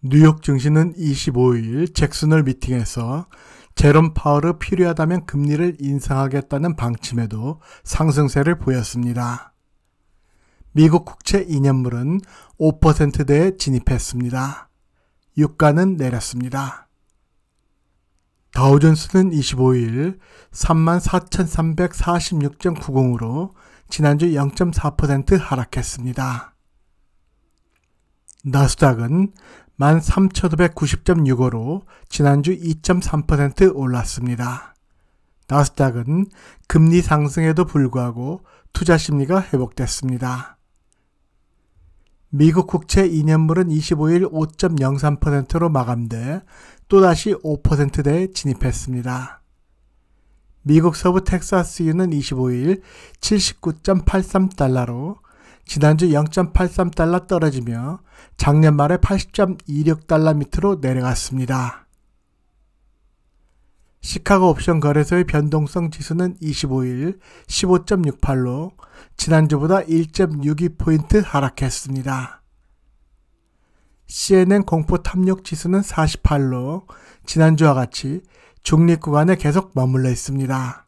뉴욕 증시는 25일 잭슨을 미팅해서 제롬 파월을 필요하다면 금리를 인상하겠다는 방침에도 상승세를 보였습니다. 미국 국채 2년물은 5%대에 진입했습니다. 유가는 내렸습니다. 다우존스는 25일 34,346.90으로 지난주 0.4% 하락했습니다. 나스닥은 13,590.65로 지난주 2.3% 올랐습니다. 나스닥은 금리 상승에도 불구하고 투자 심리가 회복됐습니다. 미국 국채 2년물은 25일 5.03%로 마감돼 또다시 5%대에 진입했습니다. 미국 서부 텍사스유는 25일 79.83달러로 지난주 0.83달러 떨어지며 작년 말에 80.26달러 밑으로 내려갔습니다. 시카고 옵션 거래소의 변동성 지수는 25일 15.68로 지난주보다 1.62포인트 하락했습니다. CNN 공포 탐욕 지수는 48로 지난주와 같이 중립 구간에 계속 머물러 있습니다.